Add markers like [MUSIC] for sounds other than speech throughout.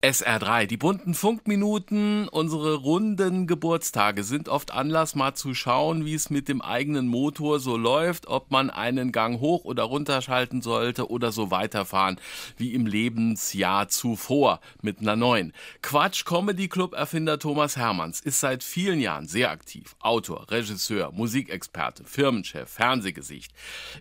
SR3. Die bunten Funkminuten, unsere runden Geburtstage sind oft Anlass, mal zu schauen, wie es mit dem eigenen Motor so läuft, ob man einen Gang hoch oder runter schalten sollte oder so weiterfahren wie im Lebensjahr zuvor mit einer neuen. Quatsch Comedy Club Erfinder Thomas Hermanns ist seit vielen Jahren sehr aktiv. Autor, Regisseur, Musikexperte, Firmenchef, Fernsehgesicht.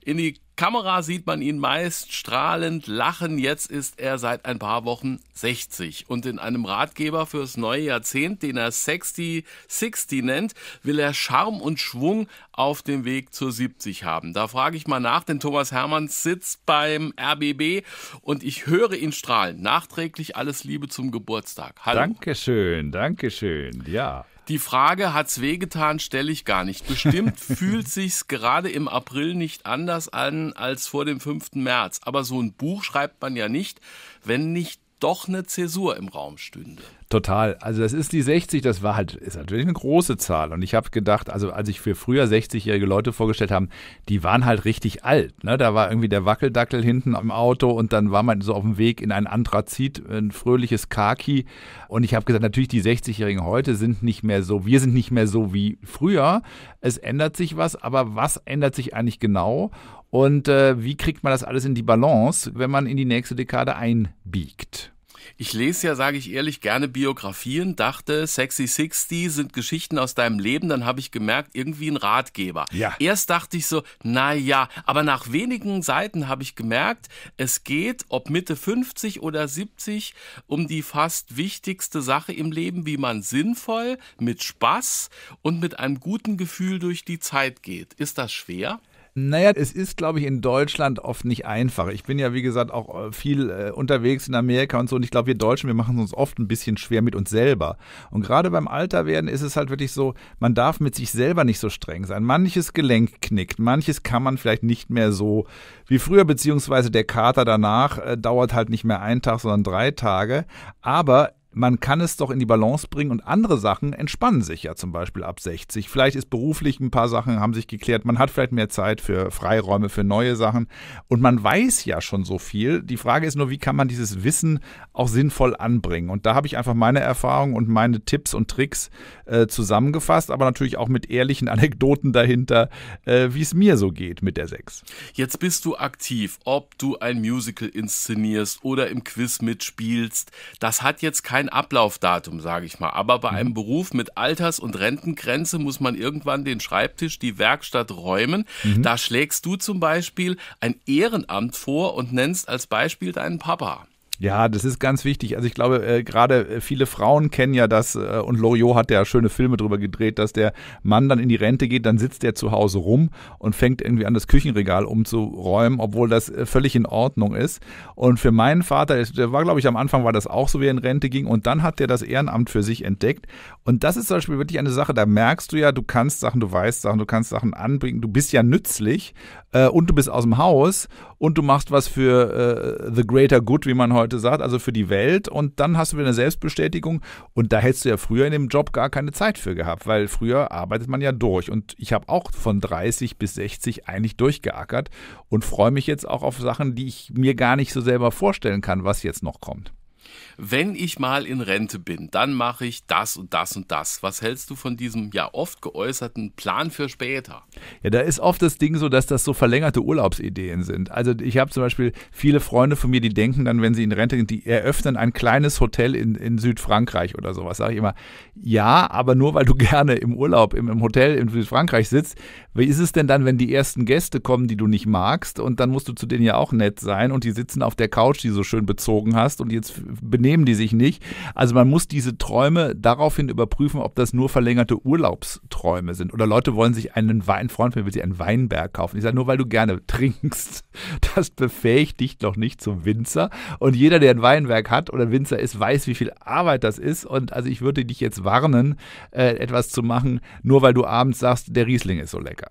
In die Kamera sieht man ihn meist strahlend lachen. Jetzt ist er seit ein paar Wochen 60. 40. Und in einem Ratgeber fürs neue Jahrzehnt, den er 60, 60 nennt, will er Charme und Schwung auf dem Weg zur 70 haben. Da frage ich mal nach, denn Thomas Hermanns sitzt beim RBB und ich höre ihn strahlen. Nachträglich alles Liebe zum Geburtstag. Hallo. Dankeschön, Dankeschön, ja. Die Frage, hat's wehgetan, stelle ich gar nicht. Bestimmt [LAUGHS] fühlt sich's gerade im April nicht anders an als vor dem 5. März. Aber so ein Buch schreibt man ja nicht, wenn nicht doch eine Zäsur im Raum stünde. Total. Also das ist die 60, das war halt, ist natürlich eine große Zahl. Und ich habe gedacht, also als ich für früher 60-jährige Leute vorgestellt haben, die waren halt richtig alt. Ne? Da war irgendwie der Wackeldackel hinten am Auto und dann war man so auf dem Weg in ein Anthrazit, ein fröhliches Kaki. Und ich habe gesagt, natürlich die 60-Jährigen heute sind nicht mehr so, wir sind nicht mehr so wie früher. Es ändert sich was, aber was ändert sich eigentlich genau? Und äh, wie kriegt man das alles in die Balance, wenn man in die nächste Dekade einbiegt? Ich lese ja, sage ich ehrlich, gerne Biografien, dachte, Sexy 60 sind Geschichten aus deinem Leben, dann habe ich gemerkt, irgendwie ein Ratgeber. Ja. Erst dachte ich so, naja, aber nach wenigen Seiten habe ich gemerkt, es geht, ob Mitte 50 oder 70, um die fast wichtigste Sache im Leben, wie man sinnvoll, mit Spaß und mit einem guten Gefühl durch die Zeit geht. Ist das schwer? Naja, es ist, glaube ich, in Deutschland oft nicht einfach. Ich bin ja, wie gesagt, auch äh, viel äh, unterwegs in Amerika und so. Und ich glaube, wir Deutschen, wir machen es uns oft ein bisschen schwer mit uns selber. Und gerade beim Alterwerden ist es halt wirklich so, man darf mit sich selber nicht so streng sein. Manches Gelenk knickt, manches kann man vielleicht nicht mehr so wie früher, beziehungsweise der Kater danach äh, dauert halt nicht mehr einen Tag, sondern drei Tage. Aber man kann es doch in die Balance bringen und andere Sachen entspannen sich ja zum Beispiel ab 60. Vielleicht ist beruflich ein paar Sachen haben sich geklärt, man hat vielleicht mehr Zeit für Freiräume, für neue Sachen und man weiß ja schon so viel. Die Frage ist nur, wie kann man dieses Wissen auch sinnvoll anbringen? Und da habe ich einfach meine Erfahrungen und meine Tipps und Tricks äh, zusammengefasst, aber natürlich auch mit ehrlichen [LAUGHS] Anekdoten dahinter, äh, wie es mir so geht mit der 6. Jetzt bist du aktiv, ob du ein Musical inszenierst oder im Quiz mitspielst. Das hat jetzt kein kein Ablaufdatum, sage ich mal. Aber bei mhm. einem Beruf mit Alters- und Rentengrenze muss man irgendwann den Schreibtisch, die Werkstatt räumen. Mhm. Da schlägst du zum Beispiel ein Ehrenamt vor und nennst als Beispiel deinen Papa. Ja, das ist ganz wichtig. Also ich glaube, äh, gerade äh, viele Frauen kennen ja das äh, und Loriot hat ja schöne Filme drüber gedreht, dass der Mann dann in die Rente geht, dann sitzt er zu Hause rum und fängt irgendwie an, das Küchenregal umzuräumen, obwohl das äh, völlig in Ordnung ist. Und für meinen Vater, der war, glaube ich, am Anfang war das auch so, wie er in Rente ging und dann hat er das Ehrenamt für sich entdeckt. Und das ist zum Beispiel wirklich eine Sache, da merkst du ja, du kannst Sachen, du weißt Sachen, du kannst Sachen anbringen, du bist ja nützlich äh, und du bist aus dem Haus und du machst was für äh, the greater good, wie man heute heute sagt, also für die Welt. Und dann hast du wieder eine Selbstbestätigung. Und da hättest du ja früher in dem Job gar keine Zeit für gehabt, weil früher arbeitet man ja durch. Und ich habe auch von 30 bis 60 eigentlich durchgeackert und freue mich jetzt auch auf Sachen, die ich mir gar nicht so selber vorstellen kann, was jetzt noch kommt wenn ich mal in Rente bin, dann mache ich das und das und das. Was hältst du von diesem ja oft geäußerten Plan für später? Ja, da ist oft das Ding so, dass das so verlängerte Urlaubsideen sind. Also ich habe zum Beispiel viele Freunde von mir, die denken dann, wenn sie in Rente sind, die eröffnen ein kleines Hotel in, in Südfrankreich oder sowas. Sage ich immer, ja, aber nur weil du [LAUGHS] gerne im Urlaub, im, im Hotel in Südfrankreich sitzt. Wie ist es denn dann, wenn die ersten Gäste kommen, die du nicht magst und dann musst du zu denen ja auch nett sein und die sitzen auf der Couch, die du so schön bezogen hast und jetzt benehmen die sich nicht. Also man muss diese Träume daraufhin überprüfen, ob das nur verlängerte Urlaubsträume sind. Oder Leute wollen sich einen Wein, ein Freund will sich einen Weinberg kaufen. Ich sage, nur weil du gerne trinkst, [LAUGHS] das befähigt dich doch nicht zum Winzer. Und jeder, der ein Weinberg hat oder Winzer ist, weiß, wie viel Arbeit das ist. Und also ich würde dich jetzt warnen, äh, etwas zu machen, nur weil du abends sagst, der Riesling ist so lecker.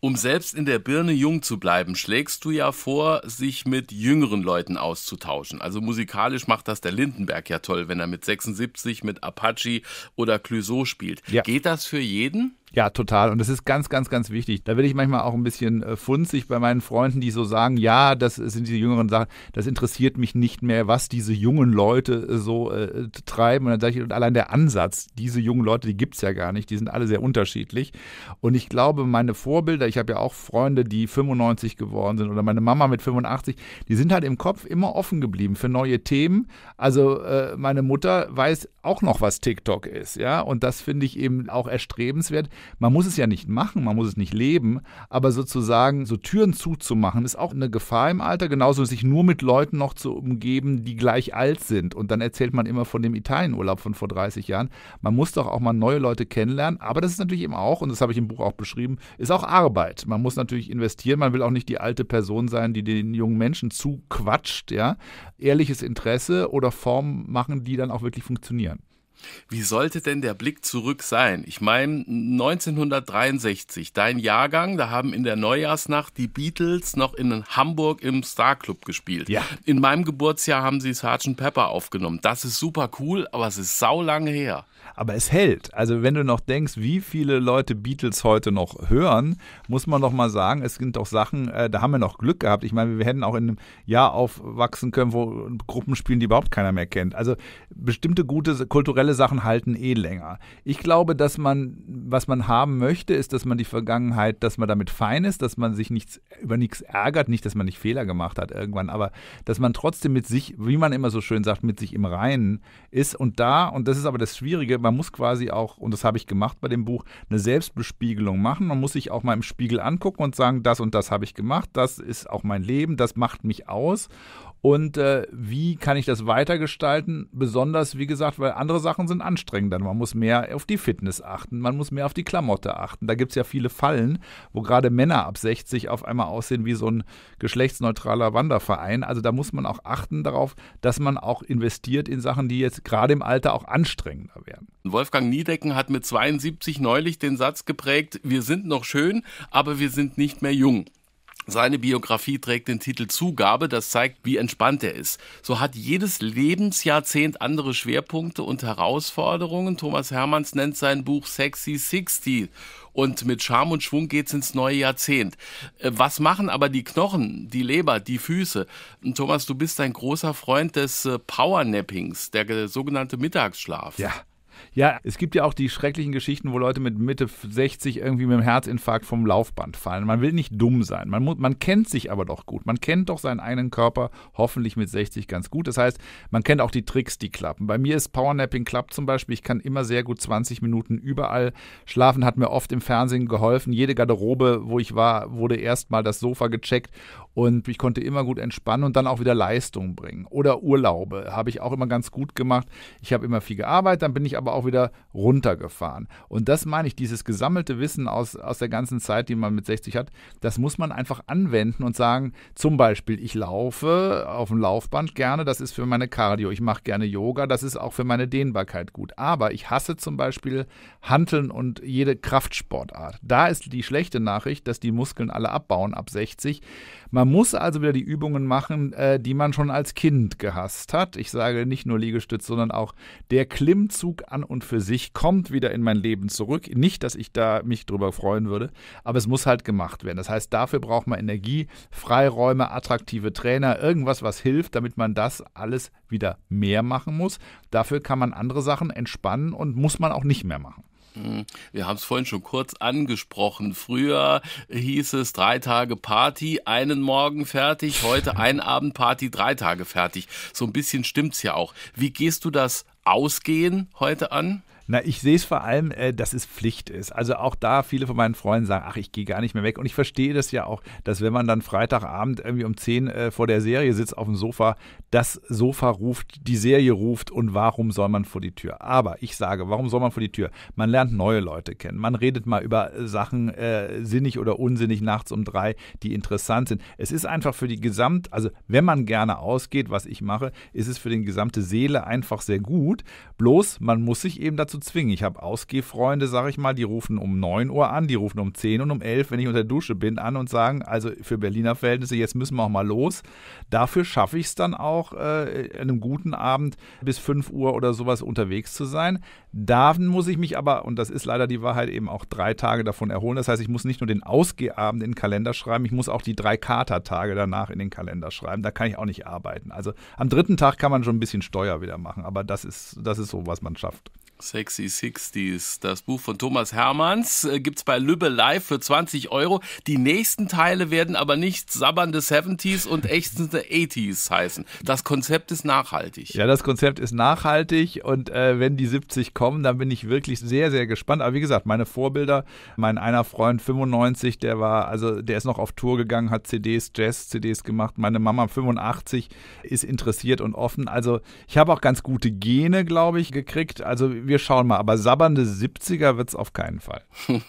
Um selbst in der Birne jung zu bleiben, schlägst du ja vor, sich mit jüngeren Leuten auszutauschen. Also musikalisch macht das der Lindenberg ja toll, wenn er mit 76 mit Apache oder Clouseau spielt. Ja. Geht das für jeden? Ja, total. Und das ist ganz, ganz, ganz wichtig. Da werde ich manchmal auch ein bisschen äh, funzig bei meinen Freunden, die so sagen, ja, das sind diese jüngeren Sachen, das interessiert mich nicht mehr, was diese jungen Leute äh, so äh, treiben. Und dann sage ich, und allein der Ansatz, diese jungen Leute, die gibt es ja gar nicht, die sind alle sehr unterschiedlich. Und ich glaube, meine Vorbilder, ich habe ja auch Freunde, die 95 geworden sind oder meine Mama mit 85, die sind halt im Kopf immer offen geblieben für neue Themen. Also äh, meine Mutter weiß auch noch, was TikTok ist, ja. Und das finde ich eben auch erstrebenswert man muss es ja nicht machen, man muss es nicht leben, aber sozusagen so Türen zuzumachen, ist auch eine Gefahr im Alter, genauso sich nur mit Leuten noch zu umgeben, die gleich alt sind. Und dann erzählt man immer von dem Italienurlaub von vor 30 Jahren. Man muss doch auch mal neue Leute kennenlernen, aber das ist natürlich eben auch, und das habe ich im Buch auch beschrieben, ist auch Arbeit. Man muss natürlich investieren, man will auch nicht die alte Person sein, die den jungen Menschen zuquatscht, ja. Ehrliches Interesse oder Formen machen, die dann auch wirklich funktionieren. Wie sollte denn der Blick zurück sein? Ich meine, 1963, dein Jahrgang, da haben in der Neujahrsnacht die Beatles noch in Hamburg im Star Club gespielt. Ja. In meinem Geburtsjahr haben sie Sgt. Pepper aufgenommen. Das ist super cool, aber es ist sau lange her. Aber es hält. Also wenn du noch denkst, wie viele Leute Beatles heute noch hören, muss man doch mal sagen, es sind doch Sachen, äh, da haben wir noch Glück gehabt. Ich meine, wir hätten auch in einem Jahr aufwachsen können, wo Gruppen spielen, die überhaupt keiner mehr kennt. Also bestimmte gute kulturelle alle Sachen halten eh länger. Ich glaube, dass man, was man haben möchte, ist, dass man die Vergangenheit, dass man damit fein ist, dass man sich nichts, über nichts ärgert, nicht, dass man nicht Fehler gemacht hat irgendwann, aber dass man trotzdem mit sich, wie man immer so schön sagt, mit sich im Reinen ist und da, und das ist aber das Schwierige, man muss quasi auch, und das habe ich gemacht bei dem Buch, eine Selbstbespiegelung machen. Man muss sich auch mal im Spiegel angucken und sagen, das und das habe ich gemacht, das ist auch mein Leben, das macht mich aus. Und äh, wie kann ich das weitergestalten? Besonders, wie gesagt, weil andere Sachen sind anstrengend. man muss mehr auf die Fitness achten, man muss mehr auf die Klamotte achten. Da gibt es ja viele Fallen, wo gerade Männer ab 60 auf einmal aussehen wie so ein geschlechtsneutraler Wanderverein. Also da muss man auch achten darauf, dass man auch investiert in Sachen, die jetzt gerade im Alter auch anstrengender werden. Wolfgang Niedecken hat mit 72 neulich den Satz geprägt, wir sind noch schön, aber wir sind nicht mehr jung. Seine Biografie trägt den Titel Zugabe, das zeigt, wie entspannt er ist. So hat jedes Lebensjahrzehnt andere Schwerpunkte und Herausforderungen. Thomas Hermanns nennt sein Buch Sexy Sixty und mit Charme und Schwung geht's ins neue Jahrzehnt. Äh, was machen aber die Knochen, die Leber, die Füße? Thomas, du bist ein großer Freund des äh, Powernappings, der sogenannte Mittagsschlaf. Ja. Ja, es gibt ja auch die schrecklichen Geschichten, wo Leute mit Mitte 60 irgendwie mit einem Herzinfarkt vom Laufband fallen. Man will nicht dumm sein. Man, muss, man kennt sich aber doch gut. Man kennt doch seinen eigenen Körper hoffentlich mit 60 ganz gut. Das heißt, man kennt auch die Tricks, die klappen. Bei mir ist Powernapping klappt zum Beispiel. Ich kann immer sehr gut 20 Minuten überall schlafen. Hat mir oft im Fernsehen geholfen. Jede Garderobe, wo ich war, wurde erstmal das Sofa gecheckt und ich konnte immer gut entspannen und dann auch wieder Leistung bringen. Oder Urlaube habe ich auch immer ganz gut gemacht. Ich habe immer viel gearbeitet, dann bin ich aber auch wieder runtergefahren. Und das meine ich, dieses gesammelte Wissen aus, aus der ganzen Zeit, die man mit 60 hat, das muss man einfach anwenden und sagen, zum Beispiel, ich laufe auf dem Laufband gerne, das ist für meine Cardio, ich mache gerne Yoga, das ist auch für meine Dehnbarkeit gut. Aber ich hasse zum Beispiel Handeln und jede Kraftsportart. Da ist die schlechte Nachricht, dass die Muskeln alle abbauen ab 60. Man man muss also wieder die Übungen machen, äh, die man schon als Kind gehasst hat. Ich sage nicht nur Liegestütz, sondern auch der Klimmzug an und für sich kommt wieder in mein Leben zurück. Nicht, dass ich da mich drüber freuen würde, aber es muss halt gemacht werden. Das heißt, dafür braucht man Energie, Freiräume, attraktive Trainer, irgendwas, was hilft, damit man das alles wieder mehr machen muss. Dafür kann man andere Sachen entspannen und muss man auch nicht mehr machen. Hm, wir haben es vorhin schon kurz angesprochen. Früher hieß es drei Tage Party, einen Morgen fertig, heute ein Abend Party, drei Tage fertig. So ein bisschen stimmt's ja auch. Wie gehst du das Ausgehen heute an? Na, ich sehe es vor allem, äh, dass es Pflicht ist. Also auch da viele von meinen Freunden sagen, ach, ich gehe gar nicht mehr weg. Und ich verstehe das ja auch, dass wenn man dann Freitagabend irgendwie um 10 äh, vor der Serie sitzt auf dem Sofa, das Sofa ruft, die Serie ruft und warum soll man vor die Tür? Aber ich sage, warum soll man vor die Tür? Man lernt neue Leute kennen. Man redet mal über äh, Sachen äh, sinnig oder unsinnig nachts um drei, die interessant sind. Es ist einfach für die Gesamt, also wenn man gerne ausgeht, was ich mache, ist es für die gesamte Seele einfach sehr gut. Bloß man muss sich eben dazu zu zwingen. Ich habe Ausgehfreunde, sage ich mal, die rufen um 9 Uhr an, die rufen um 10 und um 11, wenn ich unter der Dusche bin, an und sagen, also für Berliner Verhältnisse, jetzt müssen wir auch mal los. Dafür schaffe ich es dann auch, äh, an einem guten Abend bis 5 Uhr oder sowas unterwegs zu sein. Da muss ich mich aber, und das ist leider die Wahrheit, eben auch drei Tage davon erholen. Das heißt, ich muss nicht nur den Ausgehabend in den Kalender schreiben, ich muss auch die drei Katertage danach in den Kalender schreiben. Da kann ich auch nicht arbeiten. Also am dritten Tag kann man schon ein bisschen Steuer wieder machen, aber das ist, das ist so, was man schafft. Sexy Sixties, das Buch von Thomas Hermanns, es äh, bei Lübbe Live für 20 Euro. Die nächsten Teile werden aber nicht sabbernde 70s und ächzende 80s heißen. Das Konzept ist nachhaltig. Ja, das Konzept ist nachhaltig und äh, wenn die 70 kommen, dann bin ich wirklich sehr, sehr gespannt. Aber wie gesagt, meine Vorbilder, mein einer Freund 95, der war, also der ist noch auf Tour gegangen, hat CDs, Jazz-CDs gemacht. Meine Mama 85 ist interessiert und offen. Also ich habe auch ganz gute Gene, glaube ich, gekriegt. Also wir schauen mal. Aber sabbernde 70er wird es auf keinen Fall. [LAUGHS]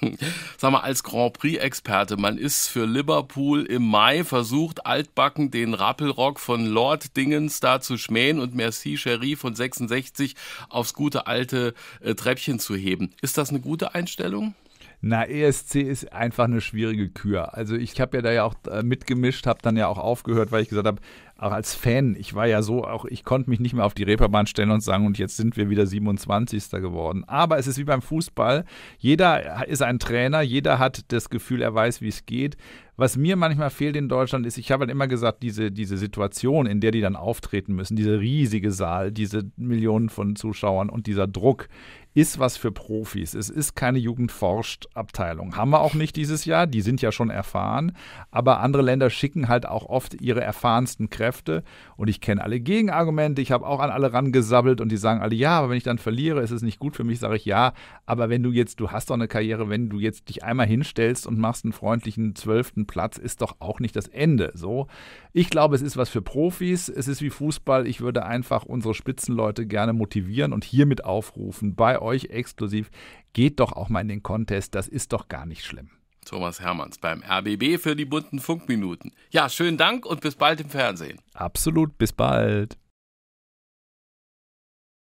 Sag mal, als Grand Prix-Experte, man ist für Liverpool im Mai versucht, altbacken den Rappelrock von Lord Dingens da zu schmähen und Merci Cherie von 66 aufs gute alte äh, Treppchen zu heben. Ist das eine gute Einstellung? Na, ESC ist einfach eine schwierige Kür. Also ich habe ja da ja auch äh, mitgemischt, habe dann ja auch aufgehört, weil ich gesagt habe, auch als Fan, ich war ja so, auch ich konnte mich nicht mehr auf die Reeperbahn stellen und sagen, und jetzt sind wir wieder 27. geworden. Aber es ist wie beim Fußball, jeder ist ein Trainer, jeder hat das Gefühl, er weiß, wie es geht. Was mir manchmal fehlt in Deutschland ist, ich habe halt immer gesagt, diese, diese Situation, in der die dann auftreten müssen, dieser riesige Saal, diese Millionen von Zuschauern und dieser Druck, ist was für Profis. Es ist keine Jugendforscht-Abteilung. Haben wir auch nicht dieses Jahr. Die sind ja schon erfahren. Aber andere Länder schicken halt auch oft ihre erfahrensten Kräfte. Und ich kenne alle Gegenargumente. Ich habe auch an alle rangesabbelt und die sagen alle, ja, aber wenn ich dann verliere, ist es nicht gut für mich, sage ich ja. Aber wenn du jetzt, du hast doch eine Karriere, wenn du jetzt dich einmal hinstellst und machst einen freundlichen zwölften Platz ist doch auch nicht das Ende. So, ich glaube, es ist was für Profis. Es ist wie Fußball. Ich würde einfach unsere Spitzenleute gerne motivieren und hiermit aufrufen. Bei euch exklusiv geht doch auch mal in den Contest. Das ist doch gar nicht schlimm. Thomas Hermanns beim RBB für die bunten Funkminuten. Ja, schönen Dank und bis bald im Fernsehen. Absolut, bis bald.